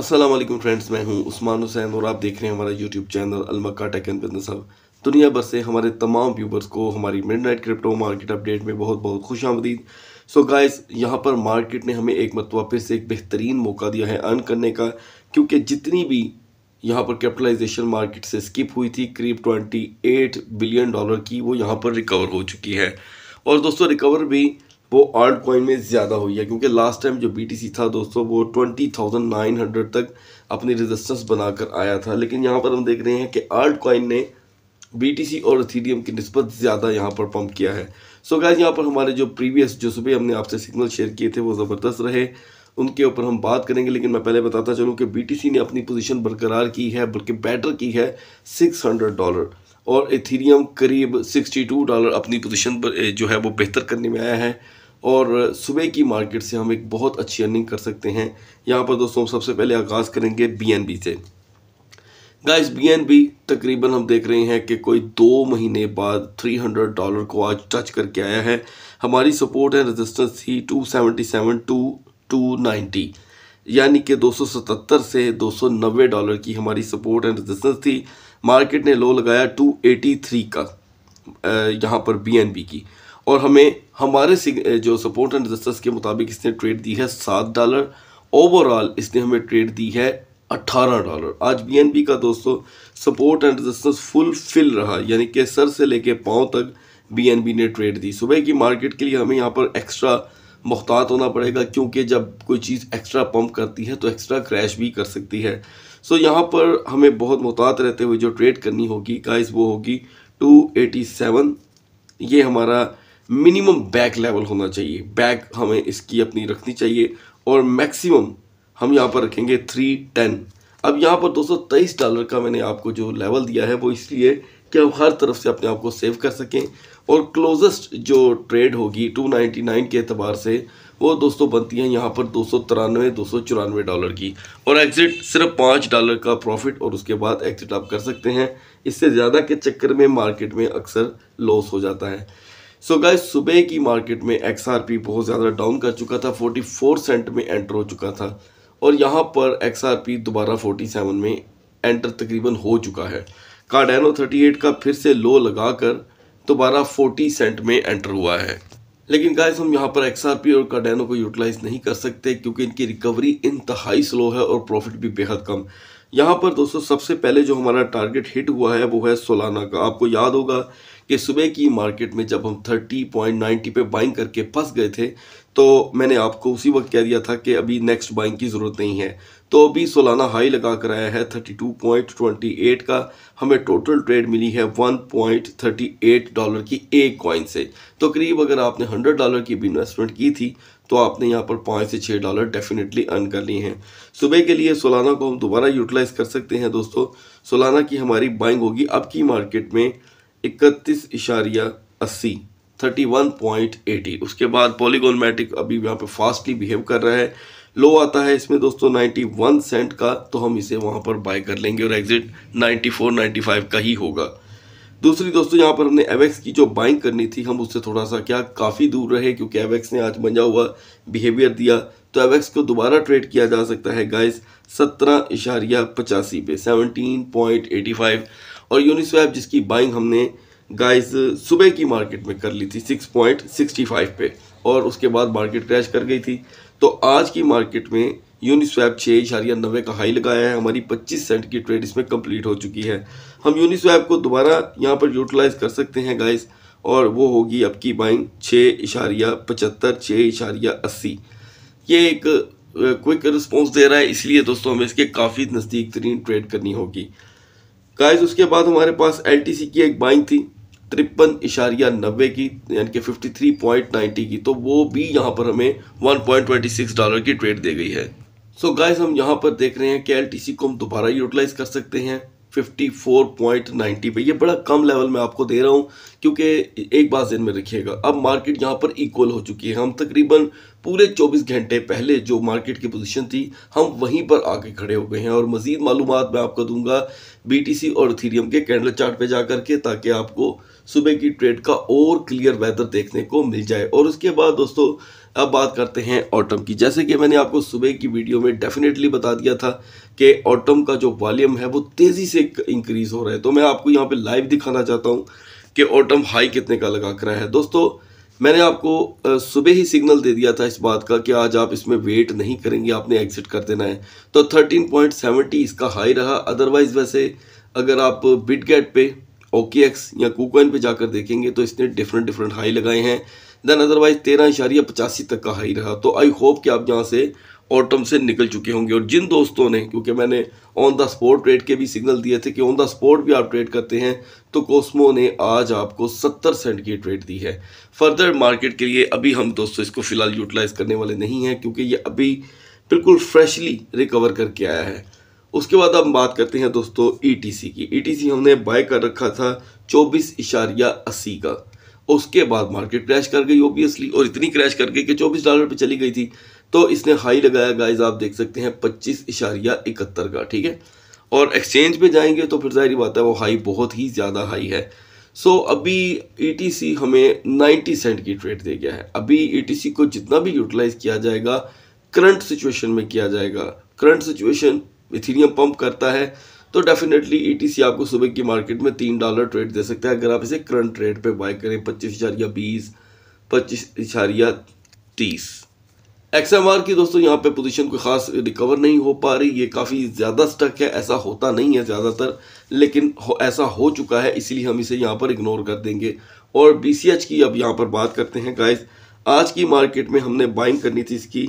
Aslam friends मैं हूं उस्मान हुसैन और आप देख रहे हैं हमारा यूट्यूब चैनल अलमक्का टेक एंड बिजनेस हब दुनिया भर से हमारे तमाम व्यूबर्स को हमारी midnight crypto market update में बहुत बहुत खुश आमदीद सो गाइस यहाँ पर मार्केट ने हमें एक मरतबा फिर से एक बेहतरीन मौका दिया है अर्न करने का क्योंकि जितनी भी यहाँ पर कैपिटलाइजेशन मार्केट से स्किप हुई थी करीब ट्वेंटी एट बिलियन डॉलर की वो यहाँ पर रिकवर हो चुकी है और दोस्तों रिकवर भी वो ऑल्ट कॉइन में ज़्यादा हुई है क्योंकि लास्ट टाइम जो बी था दोस्तों वो ट्वेंटी थाउजेंड नाइन हंड्रेड तक अपनी रेजिस्टेंस बनाकर आया था लेकिन यहाँ पर हम देख रहे हैं कि ऑल्ट कॉइन ने बी और इथीरियम की नस्बत ज़्यादा यहाँ पर पम्प किया है सो so गाइज यहाँ पर हमारे जो प्रीवियस जो सुबह हमने आपसे सिग्नल शेयर किए थे वो ज़बरदस्त रहे उनके ऊपर हम बात करेंगे लेकिन मैं पहले बताता चलूँ कि सी ने अपनी पोजीशन बरकरार की है बल्कि बेटर की है 600 डॉलर और एथीरियम करीब 62 डॉलर अपनी पोजीशन पर जो है वो बेहतर करने में आया है और सुबह की मार्केट से हम एक बहुत अच्छी अर्निंग कर सकते हैं यहाँ पर दोस्तों हम सबसे पहले आगाज़ करेंगे बी से गाइस बी तकरीबन हम देख रहे हैं कि कोई दो महीने बाद 300 डॉलर को आज टच करके आया है हमारी सपोर्ट है रेजिस्टेंस थी 277 टू 290 यानी कि 277 से 290 डॉलर की हमारी सपोर्ट एंड रेजिस्टेंस थी मार्केट ने लो लगाया 283 का यहाँ पर बी की और हमें हमारे जो सपोर्ट एंड रजिस्टर्स के मुताबिक इसने ट्रेड दी है सात डॉलर ओवरऑल इसने हमें ट्रेड दी है अट्ठारह डॉलर आज बीएनबी का दोस्तों सपोर्ट एंड फुल फुलफिल रहा यानी कि सर से लेके पाँव तक बीएनबी ने ट्रेड दी सुबह की मार्केट के लिए हमें यहाँ पर एक्स्ट्रा मुख्तात होना पड़ेगा क्योंकि जब कोई चीज़ एक्स्ट्रा पंप करती है तो एक्स्ट्रा क्रैश भी कर सकती है सो so, यहाँ पर हमें बहुत मुहतात रहते हुए जो ट्रेड करनी होगी गाइस वो होगी 287 ये हमारा मिनिमम बैक लेवल होना चाहिए बैक हमें इसकी अपनी रखनी चाहिए और मैक्सिमम हम यहाँ पर रखेंगे थ्री टेन अब यहाँ पर दोस्तों तेईस डॉलर का मैंने आपको जो लेवल दिया है वो इसलिए कि हम हर तरफ से अपने आप को सेव कर सकें और क्लोजेस्ट जो ट्रेड होगी 299 के अतबार से वो दोस्तों बनती हैं यहाँ पर दो सौ तिरानवे दो सौ चौरानवे डॉलर की और एग्ज़िट सिर्फ पाँच डॉलर का प्रॉफिट और उसके बाद एग्ज़िट आप कर सकते हैं इससे ज़्यादा के चक्कर में मार्केट में अक्सर लॉस हो जाता है सो so गाइस सुबह की मार्केट में एक्स बहुत ज़्यादा डाउन कर चुका था 44 सेंट में एंटर हो चुका था और यहाँ पर एक्स दोबारा 47 में एंटर तकरीबन हो चुका है कार्डेनो 38 का फिर से लो लगा कर दोबारा 40 सेंट में एंटर हुआ है लेकिन गाइस हम यहाँ पर एक्स और कार्डेनो को यूटिलाइज़ नहीं कर सकते क्योंकि इनकी रिकवरी इंतहाई स्लो है और प्रॉफिट भी बेहद कम यहाँ पर दोस्तों सबसे पहले जो हमारा टारगेट हिट हुआ है वो है सोलाना का आपको याद होगा कि सुबह की मार्केट में जब हम 30.90 पे बाइंग करके फंस गए थे तो मैंने आपको उसी वक्त कह दिया था कि अभी नेक्स्ट बाइंग की ज़रूरत नहीं है तो अभी सोलाना हाई लगा कर आया है 32.28 का हमें टोटल ट्रेड मिली है 1.38 डॉलर की एक कॉइन से तो करीब अगर आपने 100 डॉलर की भी इन्वेस्टमेंट की थी तो आपने यहाँ पर पाँच से छः डॉलर डेफिनेटली अर्न कर लिए हैं सुबह के लिए सोलाना को हम दोबारा यूटिलाइज़ कर सकते हैं दोस्तों सोलाना की हमारी बाइंग होगी अब की मार्केट में इकतीस इशारिया अस्सी थर्टी वन पॉइंट एटी उसके बाद पॉलीगोनमेटिक अभी यहाँ पे फास्टली बिहेव कर रहा है लो आता है इसमें दोस्तों नाइन्टी वन सेंट का तो हम इसे वहाँ पर बाय कर लेंगे और exit ninety four ninety five का ही होगा दूसरी दोस्तों यहाँ पर हमने एवेक्स की जो बाइंग करनी थी हम उससे थोड़ा सा क्या काफ़ी दूर रहे क्योंकि एवेक्स ने आज मंजा हुआ बिहेवियर दिया तो एवेक्स को दोबारा ट्रेड किया जा सकता है गाइस सत्रह इशारिया पचासी पे सेवनटीन पॉइंट एटी फाइव और यूनिस्वैप जिसकी बाइंग हमने गाइस सुबह की मार्केट में कर ली थी सिक्स पॉइंट सिक्सटी फाइव पे और उसके बाद मार्केट क्रैश कर गई थी तो आज की मार्केट में यूनिस्वैप छः इशारिया नब्बे का हाई लगाया है हमारी 25 सेंट की ट्रेड इसमें कंप्लीट हो चुकी है हम यूनिस्वैप को दोबारा यहाँ पर यूटिलाइज कर सकते हैं गाइस और वो होगी अब की बाइंग छः इशारिया पचहत्तर छः इशारिया अस्सी ये एक क्विक रिस्पॉन्स दे रहा है इसलिए दोस्तों हमें इसके काफ़ी नज़दीक तरीन ट्रेड करनी होगी गाइज उसके बाद हमारे पास एल की एक बाइंग थी तिरपन इशारिया नब्बे की यानी कि फिफ्टी थ्री पॉइंट नाइन्टी की तो वो भी यहाँ पर हमें one point twenty six dollar की ट्रेड दे गई है सो so गाइस हम यहाँ पर देख रहे हैं कि एल को हम दोबारा यूटिलाइज कर सकते हैं 54.90 पे ये बड़ा कम लेवल में आपको दे रहा हूँ क्योंकि एक बात दिन में रखिएगा अब मार्केट यहाँ पर इक्वल हो चुकी है हम तकरीबन पूरे 24 घंटे पहले जो मार्केट की पोजीशन थी हम वहीं पर आके खड़े हो गए हैं और मज़ीद मालूम मैं आपको दूंगा बीटीसी और थीरियम के कैंडल चार्ट पे जा करके ताकि आपको सुबह की ट्रेड का और क्लियर वेदर देखने को मिल जाए और उसके बाद दोस्तों अब बात करते हैं ऑटम की जैसे कि मैंने आपको सुबह की वीडियो में डेफिनेटली बता दिया था कि ऑटम का जो वॉल्यूम है वो तेज़ी से इंक्रीज़ हो रहा है तो मैं आपको यहाँ पर लाइव दिखाना चाहता हूँ कि ऑटम हाई कितने का लगा कर है दोस्तों मैंने आपको सुबह ही सिग्नल दे दिया था इस बात का कि आज आप इसमें वेट नहीं करेंगे आपने एग्जिट कर देना है तो 13.70 इसका हाई रहा अदरवाइज़ वैसे अगर आप बिट गेट पे ओके एक्स या कोकॉइन पे जाकर देखेंगे तो इसने डिफरेंट डिफरेंट हाई लगाए हैं देन अदरवाइज तेरह इशारिया पचासी तक का हाई रहा तो आई होप कि आप यहाँ से ऑटम से निकल चुके होंगे और जिन दोस्तों ने क्योंकि मैंने ऑन द स्पॉट ट्रेड के भी सिग्नल दिए थे कि ऑन द स्पॉट भी आप ट्रेड करते हैं तो कोस्मो ने आज आपको 70 सेंट की ट्रेड दी है फर्दर मार्केट के लिए अभी हम दोस्तों इसको फ़िलहाल यूटिलाइज़ करने वाले नहीं हैं क्योंकि ये अभी बिल्कुल फ्रेशली रिकवर करके आया है उसके बाद हम बात करते हैं दोस्तों ईटीसी e की ईटीसी e हमने बाय कर रखा था चौबीस इशारिया अस्सी का उसके बाद मार्केट क्रैश कर गई ओबियसली और इतनी क्रैश कर गई कि 24 डॉलर पे चली गई थी तो इसने हाई लगाया गाइज आप देख सकते हैं पच्चीस इशारिया इकहत्तर का ठीक है और एक्सचेंज पे जाएंगे तो फिर जाहिर बात है वो हाई बहुत ही ज़्यादा हाई है सो अभी ई e हमें नाइन्टी सेंट की ट्रेड दे गया है अभी ई को जितना भी यूटिलाइज किया जाएगा करंट सिचुएशन में किया जाएगा करंट सिचुएशन इथीरियम पंप करता है तो डेफिनेटली ईटीसी e आपको सुबह की मार्केट में तीन डॉलर ट्रेड दे सकता है अगर आप इसे करंट ट्रेड पे बाय करें पच्चीस इशारिया बीस पच्चीस इशारिया तीस एक्स की दोस्तों यहाँ पे पोजीशन कोई खास रिकवर नहीं हो पा रही ये काफ़ी ज़्यादा स्टक है ऐसा होता नहीं है ज़्यादातर लेकिन हो, ऐसा हो चुका है इसलिए हम इसे यहाँ पर इग्नोर कर देंगे और बी की अब यहाँ पर बात करते हैं गाइस आज की मार्केट में हमने बाइंग करनी थी इसकी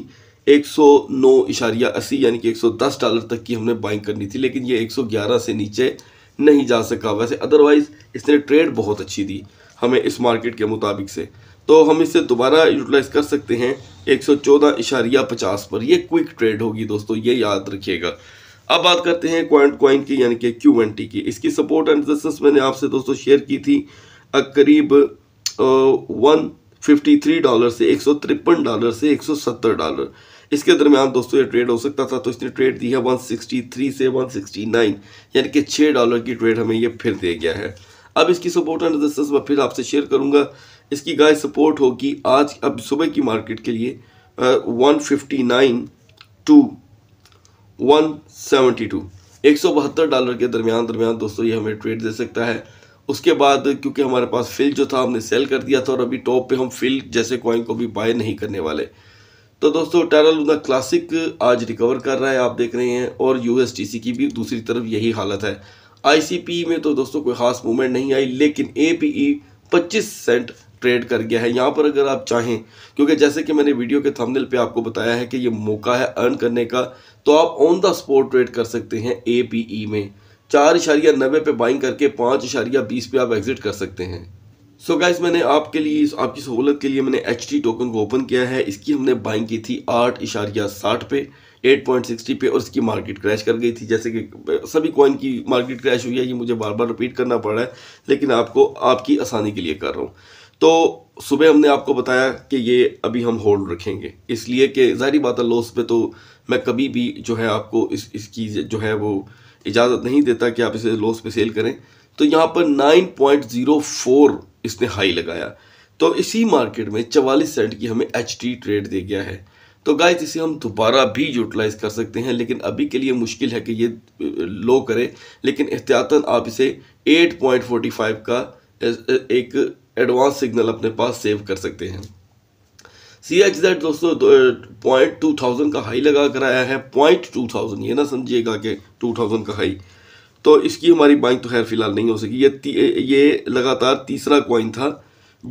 एक सौ नौ इशारिया अस्सी यानी कि एक सौ दस डॉलर तक की हमने बाइंग करनी थी लेकिन ये एक सौ ग्यारह से नीचे नहीं जा सका वैसे अदरवाइज़ इसने ट्रेड बहुत अच्छी दी हमें इस मार्केट के मुताबिक से तो हम इसे दोबारा यूटिलाइज कर सकते हैं एक सौ चौदह इशारिया पचास पर ये क्विक ट्रेड होगी दोस्तों ये याद रखिएगा अब बात करते हैं क्वाइंट क्वाइन की यानी कि क्यू एन टी की इसकी सपोर्ट एंड मैंने आपसे दोस्तों शेयर की थी करीब वन फिफ्टी थ्री डॉलर से एक सौ तिरपन डॉलर से एक सौ सत्तर डॉलर इसके दरमियान दोस्तों ये ट्रेड हो सकता था तो इसने ट्रेड दी है 163 से 169 यानी कि छः डॉलर की ट्रेड हमें ये फिर दे गया है अब इसकी सपोर्ट एंड रेजिस्टेंस मैं फिर आपसे शेयर करूंगा इसकी गाय सपोर्ट होगी आज अब सुबह की मार्केट के लिए one fifty nine two one seventy two एक सौ बहत्तर डॉलर के दरमियान दरमियान दोस्तों ये हमें ट्रेड दे सकता है उसके बाद क्योंकि हमारे पास फिल जो था हमने सेल कर दिया था और अभी टॉप पे हम फिल जैसे कॉइन को भी बाय नहीं करने वाले तो दोस्तों टेरा लूना क्लासिक आज रिकवर कर रहा है आप देख रहे हैं और यूएसटीसी की भी दूसरी तरफ यही हालत है आईसीपी में तो दोस्तों कोई खास मूवमेंट नहीं आई लेकिन एपीई 25 सेंट ट्रेड कर गया है यहाँ पर अगर आप चाहें क्योंकि जैसे कि मैंने वीडियो के थंबनेल पे आपको बताया है कि ये मौका है अर्न करने का तो आप ऑन द स्पॉट ट्रेड कर सकते हैं ए e में चार इशारिया नब्बे पे बाइंग करके पाँच इशारिया बीस पे आप एग्जिट कर सकते हैं सो so गाइस मैंने आपके लिए इस आपकी सहूलत के लिए मैंने एच टोकन को ओपन किया है इसकी हमने बाइंग की थी आठ इशारिया साठ पे एट पॉइंट सिक्सटी पे और इसकी मार्केट क्रैश कर गई थी जैसे कि सभी कॉइन की मार्केट क्रैश हुई है ये मुझे बार बार रिपीट करना पड़ रहा है लेकिन आपको आपकी आसानी के लिए कर रहा हूँ तो सुबह हमने आपको बताया कि ये अभी हम होल्ड रखेंगे इसलिए कि जहरी बात है लॉस पे तो मैं कभी भी जो है आपको इस इसकी जो है वो इजाज़त नहीं देता कि आप इसे लॉस पे सेल करें तो यहाँ पर फोर इसने हाई लगाया तो इसी मार्केट में चवालीस सेंट की हमें एच ट्रेड दे गया है तो गाय इसे हम दोबारा भी यूटिलाइज़ कर सकते हैं लेकिन अभी के लिए मुश्किल है कि ये लो करे लेकिन एहतियातन आप इसे 8.45 का एक एडवांस सिग्नल अपने पास सेव कर सकते हैं सी एच जेड दोस्तों पॉइंट टू थाउजेंड का हाई लगा कर आया है पॉइंट टू थाउजेंड ये ना समझिएगा कि टू थाउजेंड का हाई तो इसकी हमारी बाइंग तो खैर फिलहाल नहीं हो सकी ये ये लगातार तीसरा कॉइन था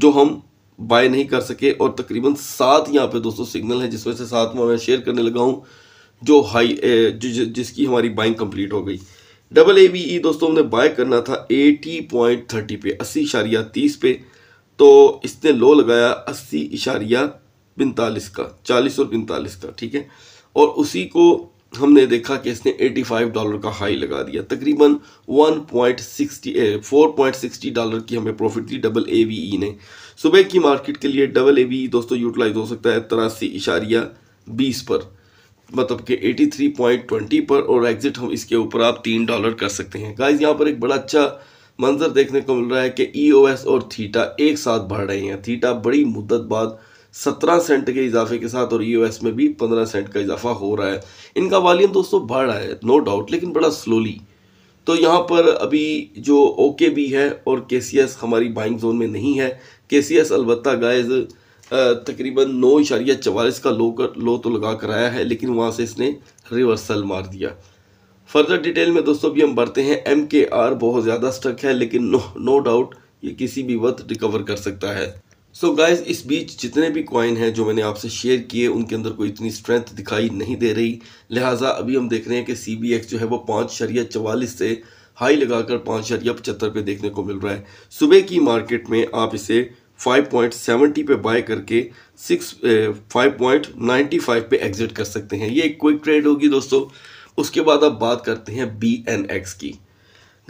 जो हम बाय नहीं कर सके और तकरीबन सात यहाँ पे दोस्तों सिग्नल है जिस वजह से सात में मैं शेयर करने लगा हूँ जो हाई ज, जिसकी हमारी बाइंग कंप्लीट हो गई डबल ए बी ई दोस्तों हमने बाय करना था एटी पॉइंट थर्टी पे अस्सी इशारिया तीस पे तो इसने लो लगाया अस्सी इशारिया पैंतालीस का चालीस और पैंतालीस का ठीक है और उसी को हमने देखा कि इसने 85 डॉलर का हाई लगा दिया तकरीबन 1.60 4.60 डॉलर की हमें प्रॉफिट दी डबल ए वी ई ने सुबह की मार्केट के लिए डबल ए वी ई दोस्तों यूटिलाइज हो सकता है तिरासी इशारिया बीस पर मतलब कि 83.20 पर और एग्जिट हम इसके ऊपर आप तीन डॉलर कर सकते हैं गाइज यहाँ पर एक बड़ा अच्छा मंजर देखने को मिल रहा है कि ई e और थीटा एक साथ बढ़ रहे हैं थीटा बड़ी मुद्दत बाद सत्रह सेंट के इजाफे के साथ और यूएस e में भी पंद्रह सेंट का इजाफा हो रहा है इनका वॉल्यूम दोस्तों बढ़ रहा है नो डाउट लेकिन बड़ा स्लोली तो यहाँ पर अभी जो ओके भी है और के हमारी बाइंग जोन में नहीं है के सी एस अलबत्ता गायज तकरीबन नौ इशारिया चवालीस का लो कर लो तो लगा कर आया है लेकिन वहाँ से इसने रिवर्सल मार दिया फर्दर डिटेल में दोस्तों अभी हम बढ़ते हैं एम के आर बहुत ज़्यादा स्टक है लेकिन नो नो डाउट ये किसी भी वक्त रिकवर कर सकता है सो so गाइस इस बीच जितने भी कॉइन हैं जो मैंने आपसे शेयर किए उनके अंदर कोई इतनी स्ट्रेंथ दिखाई नहीं दे रही लिहाजा अभी हम देख रहे हैं कि सी बी एक्स जो है वो पाँच शरिया चवालीस से हाई लगाकर पाँच शरिया पचहत्तर पे देखने को मिल रहा है सुबह की मार्केट में आप इसे 5.70 पे बाय करके नाइन्टी फाइव पे एग्जिट कर सकते हैं ये एक क्विक ट्रेड होगी दोस्तों उसके बाद आप बात करते हैं बी एन एक्स की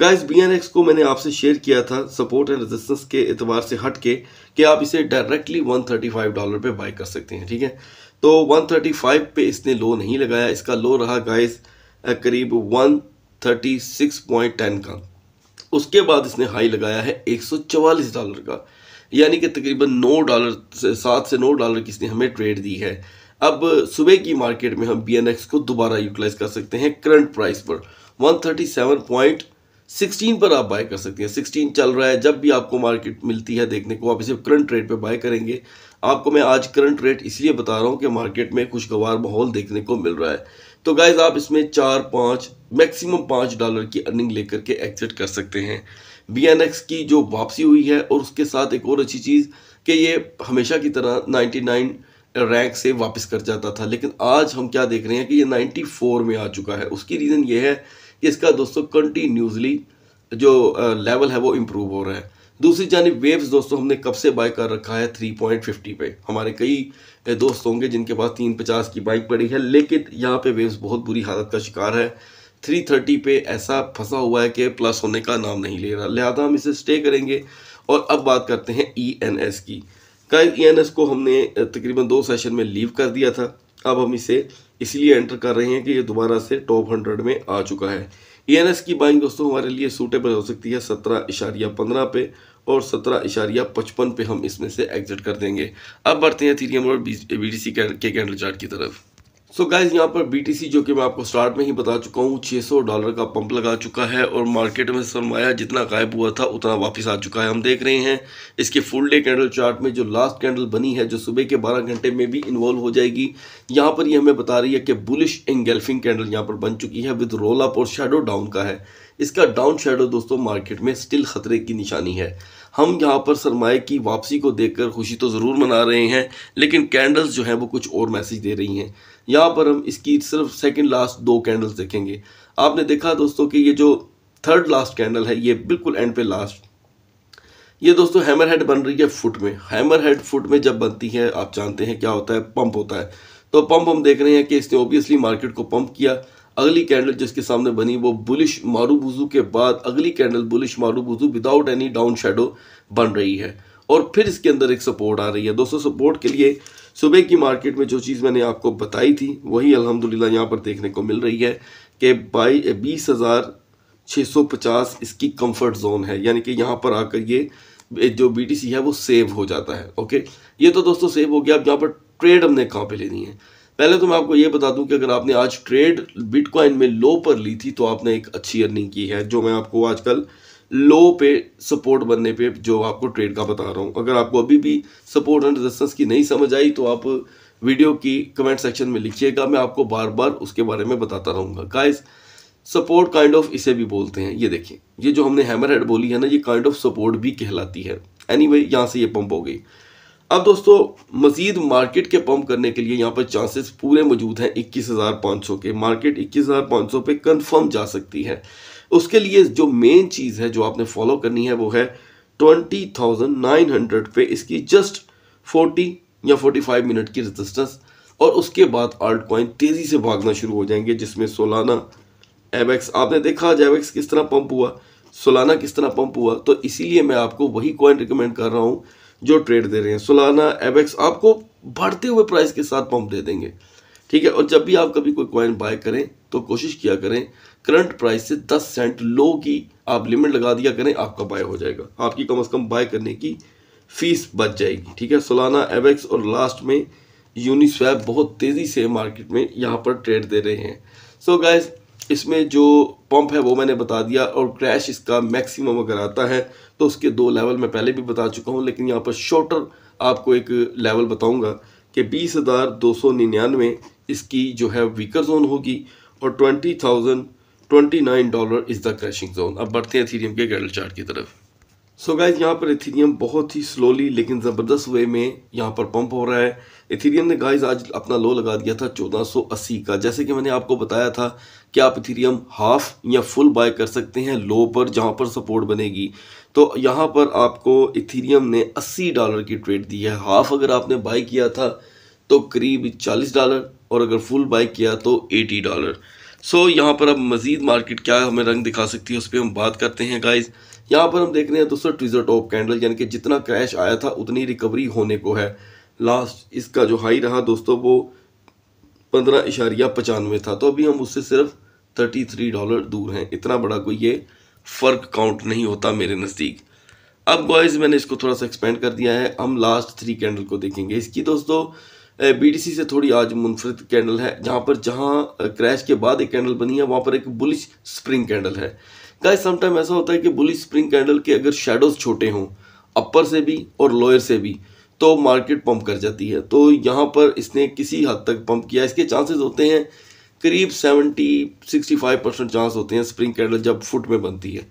गाइस बीएनएक्स को मैंने आपसे शेयर किया था सपोर्ट एंड रेजिस्टेंस के एतबार से हट के कि आप इसे डायरेक्टली 135 डॉलर पे बाय कर सकते हैं ठीक है तो 135 पे इसने लो नहीं लगाया इसका लो रहा गाइस करीब 136.10 का उसके बाद इसने हाई लगाया है 144 डॉलर का यानी कि तकरीबन नौ डॉलर सात से नौ डॉलर की इसने हमें ट्रेड दी है अब सुबह की मार्केट में हम बी को दोबारा यूटिलाइज कर सकते हैं करंट प्राइस पर वन सिक्सटीन पर आप बाय कर सकते हैं सिक्सटीन चल रहा है जब भी आपको मार्केट मिलती है देखने को आप इसे करंट रेट पे बाय करेंगे आपको मैं आज करंट रेट इसलिए बता रहा हूँ कि मार्केट में खुशगवार माहौल देखने को मिल रहा है तो गाइज आप इसमें चार पाँच मैक्सिमम पाँच डॉलर की अर्निंग लेकर के एक्सेट कर सकते हैं बी की जो वापसी हुई है और उसके साथ एक और अच्छी चीज़ कि ये हमेशा की तरह नाइन्टी रैंक से वापस कर जाता था लेकिन आज हम क्या देख रहे हैं कि ये 94 में आ चुका है उसकी रीज़न ये है इसका दोस्तों कंटिन्यूसली जो लेवल है वो इम्प्रूव हो रहा है दूसरी जानी वेव्स दोस्तों हमने कब से बाई कर रखा है थ्री पॉइंट फिफ्टी पे हमारे कई दोस्त होंगे जिनके पास तीन पचास की बाइक पड़ी है लेकिन यहाँ पे वेव्स बहुत बुरी हालत का शिकार है थ्री थर्टी पे ऐसा फंसा हुआ है कि प्लस होने का नाम नहीं ले रहा लिहाजा हम इसे स्टे करेंगे और अब बात करते हैं ई एन एस की कल ई एन एस को हमने तकरीबन दो सेशन में लीव कर दिया था अब हम इसे इसलिए एंटर कर रहे हैं कि ये दोबारा से टॉप हंड्रेड में आ चुका है ई e की बाइंग दोस्तों हमारे लिए सूटेबल हो सकती है सत्रह इशारिया पंद्रह पे और सत्रह इशारिया पचपन पे हम इसमें से एग्जिट कर देंगे अब बढ़ते हैं थीरियम और बी डी सी के कैंडल चार्ट की तरफ सो so गाइज यहाँ पर बीटीसी जो कि मैं आपको स्टार्ट में ही बता चुका हूँ 600 डॉलर का पंप लगा चुका है और मार्केट में सरमाया जितना गायब हुआ था उतना वापस आ चुका है हम देख रहे हैं इसके फुल डे कैंडल चार्ट में जो लास्ट कैंडल बनी है जो सुबह के 12 घंटे में भी इन्वॉल्व हो जाएगी यहाँ पर ये यह हमें बता रही है कि बुलिश एंगेल्फिंग कैंडल यहाँ पर बन चुकी है विद रोल अप और शेडो डाउन का है इसका डाउन शेडो दोस्तों मार्केट में स्टिल ख़तरे की निशानी है हम यहाँ पर सरमाए की वापसी को देखकर खुशी तो ज़रूर मना रहे हैं लेकिन कैंडल्स जो हैं वो कुछ और मैसेज दे रही हैं यहाँ पर हम इसकी सिर्फ सेकेंड लास्ट दो कैंडल्स देखेंगे आपने देखा दोस्तों कि ये जो थर्ड लास्ट कैंडल है ये बिल्कुल एंड पे लास्ट ये दोस्तों हैमर हेड बन रही है फुट में हैमर हेड फुट में जब बनती है आप जानते हैं क्या होता है पंप होता है तो पंप हम देख रहे हैं कि इसने ओबियसली मार्केट को पंप किया अगली कैंडल जिसके सामने बनी वो बुलिश मारूबुजू के बाद अगली candle bullish marubozu without any down shadow बन रही है और फिर इसके अंदर एक सपोर्ट आ रही है दोस्तों सपोर्ट के लिए सुबह की मार्केट में जो चीज़ मैंने आपको बताई थी वही अल्हम्दुलिल्लाह यहाँ पर देखने को मिल रही है कि बाई बीस हज़ार छः सौ पचास इसकी कंफर्ट जोन है यानी कि यहाँ पर आकर ये जो सी है वो सेव हो जाता है ओके ये तो दोस्तों सेव हो गया अब यहाँ पर ट्रेड हमने कहाँ पर लेनी है पहले तो मैं आपको ये बता दूं कि अगर आपने आज ट्रेड बिटकॉइन में लो पर ली थी तो आपने एक अच्छी अर्निंग की है जो मैं आपको आजकल लो पे सपोर्ट बनने पे जो आपको ट्रेड का बता रहा हूँ अगर आपको अभी भी सपोर्ट एंड रेजिस्टेंस की नहीं समझ आई तो आप वीडियो की कमेंट सेक्शन में लिखिएगा मैं आपको बार बार उसके बारे में बताता रहूँगा गाइस सपोर्ट काइंड ऑफ इसे भी बोलते हैं ये देखिए ये जो हमने हैमर हेड बोली है ना ये काइंड ऑफ सपोर्ट भी कहलाती है एनी वे यहाँ से ये पंप हो गई अब दोस्तों मजीद मार्केट के पम्प करने के लिए यहाँ पर चांसेस पूरे मौजूद हैं इक्कीस हज़ार पाँच सौ के मार्केट इक्कीस हज़ार पाँच सौ पे कन्फर्म जा सकती है उसके लिए जो मेन चीज़ है जो आपने फॉलो करनी है वो है ट्वेंटी थाउजेंड नाइन हंड्रेड पे इसकी जस्ट फोर्टी या फोर्टी फाइव मिनट की रजिस्टेंस और उसके बाद आर्ट कॉइन तेज़ी से भागना शुरू हो जाएंगे जिसमें सोलाना एवेक्स आपने देखा आज एवेक्स किस तरह पंप हुआ सोलाना किस तरह पंप हुआ तो इसीलिए मैं आपको वही कॉइन रिकमेंड कर रहा हूँ जो ट्रेड दे रहे हैं सोलाना एवेक्स आपको बढ़ते हुए प्राइस के साथ पंप दे देंगे ठीक है और जब भी आप कभी कोई कॉइन बाय करें तो कोशिश किया करें करंट प्राइस से 10 सेंट लो की आप लिमिट लगा दिया करें आपका बाय हो जाएगा आपकी कम से कम बाय करने की फीस बच जाएगी ठीक है सोलाना एवेक्स और लास्ट में यूनिस्वैप बहुत तेज़ी से मार्केट में यहाँ पर ट्रेड दे रहे हैं सो so गाइस इसमें जो पंप है वो मैंने बता दिया और क्रैश इसका मैक्सिमम अगर आता है तो उसके दो लेवल मैं पहले भी बता चुका हूँ लेकिन यहाँ पर शॉर्टर आपको एक लेवल बताऊँगा कि बीस हज़ार दो सौ निन्यानवे इसकी जो है वीकर जोन होगी और twenty thousand twenty nine dollar is the crashing zone अब बढ़ते हैं थीरियम के कैडल चार्ट की तरफ सो so यहाँ पर इथीरियम बहुत ही स्लोली लेकिन ज़बरदस्त वे में यहाँ पर पंप हो रहा है इथीरियम ने गाइज आज अपना लो लगा दिया था 1480 का जैसे कि मैंने आपको बताया था कि आप इथीरियम हाफ या फुल बाय कर सकते हैं लो पर जहाँ पर सपोर्ट बनेगी तो यहाँ पर आपको इथीरियम ने 80 डॉलर की ट्रेड दी है हाफ अगर आपने बाई किया था तो करीब चालीस डॉलर और अगर फुल बाय किया तो एटी डॉलर सो so, यहाँ पर अब मज़ीद मार्केट क्या हमें रंग दिखा सकती है उस पर हम बात करते हैं गाइज़ यहाँ पर हम देख रहे हैं दोस्तों ट्विज़र टॉप कैंडल यानी कि जितना क्रैश आया था उतनी रिकवरी होने को है लास्ट इसका जो हाई रहा दोस्तों वो पंद्रह इशारिया पचानवे था तो अभी हम उससे सिर्फ थर्टी थ्री डॉलर दूर हैं इतना बड़ा कोई ये फ़र्क काउंट नहीं होता मेरे नज़दीक अब बॉयज़ मैंने इसको थोड़ा सा एक्सपेंड कर दिया है हम लास्ट थ्री कैंडल को देखेंगे इसकी दोस्तों बीटीसी से थोड़ी आज मुनफरद कैंडल है जहाँ पर जहाँ क्रैश के बाद एक कैंडल बनी है वहाँ पर एक बुलिश स्प्रिंग कैंडल है का समटाइम ऐसा होता है कि बुलिश स्प्रिंग कैंडल के अगर शेडोज छोटे हों अपर से भी और लोअर से भी तो मार्केट पंप कर जाती है तो यहाँ पर इसने किसी हद तक पंप किया इसके चांसेस होते हैं करीब seventy sixty five percent chance होते हैं स्प्रिंग कैंडल जब फुट में बनती है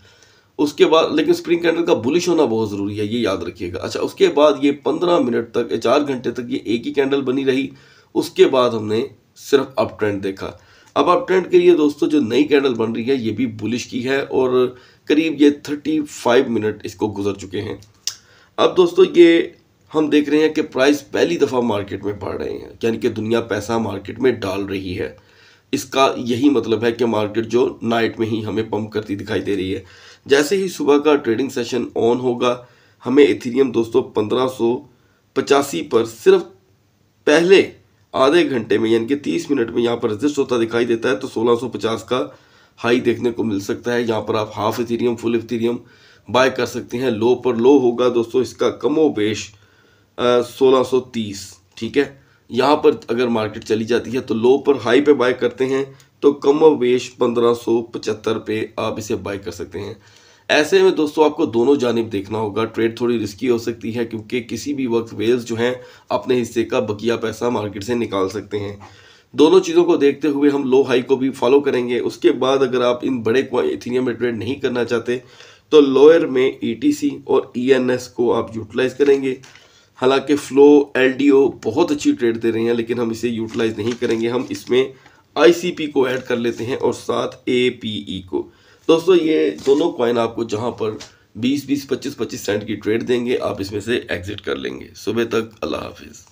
उसके बाद लेकिन स्प्रिंग कैंडल का बुलिश होना बहुत ज़रूरी है ये याद रखिएगा अच्छा उसके बाद ये पंद्रह मिनट तक या चार घंटे तक ये एक ही कैंडल बनी रही उसके बाद हमने सिर्फ अप ट्रेंड देखा अब अप ट्रेंड के लिए दोस्तों जो नई कैंडल बन रही है ये भी बुलिश की है और करीब ये थर्टी फाइव मिनट इसको गुजर चुके हैं अब दोस्तों ये हम देख रहे हैं कि प्राइस पहली दफ़ा मार्केट में बढ़ रहे हैं यानी कि दुनिया पैसा मार्केट में डाल रही है इसका यही मतलब है कि मार्केट जो नाइट में ही हमें पंप करती दिखाई दे रही है जैसे ही सुबह का ट्रेडिंग सेशन ऑन होगा हमें इथेरियम दोस्तों पंद्रह पर सिर्फ पहले आधे घंटे में यानी कि 30 मिनट में यहाँ पर रजिस्ट होता दिखाई देता है तो 1650 का हाई देखने को मिल सकता है यहाँ पर आप half Ethereum full Ethereum buy कर सकते हैं लो पर लो होगा दोस्तों इसका कमो बेश सोलह ठीक है यहाँ पर अगर मार्केट चली जाती है तो लो पर हाई पे बाय करते हैं तो कम वेश पंद्रह सौ पचहत्तर पे आप इसे बाय कर सकते हैं ऐसे में दोस्तों आपको दोनों जानब देखना होगा ट्रेड थोड़ी रिस्की हो सकती है क्योंकि किसी भी वक्त वेल्स जो हैं अपने हिस्से का बकिया पैसा मार्केट से निकाल सकते हैं दोनों चीज़ों को देखते हुए हम लो हाई को भी फॉलो करेंगे उसके बाद अगर आप इन बड़े इथीरियम में ट्रेड नहीं करना चाहते तो लोअर में ई e और ई e को आप यूटिलाइज़ करेंगे हालांकि फ्लो एल बहुत अच्छी ट्रेड दे रहे हैं लेकिन हम इसे यूटिलाइज नहीं करेंगे हम इसमें आईसीपी को ऐड कर लेते हैं और साथ एपीई को दोस्तों ये दोनों कॉइन आपको जहां पर 20 20 25 25 सेंट की ट्रेड देंगे आप इसमें से एग्जिट कर लेंगे सुबह तक अल्लाह हाफिज़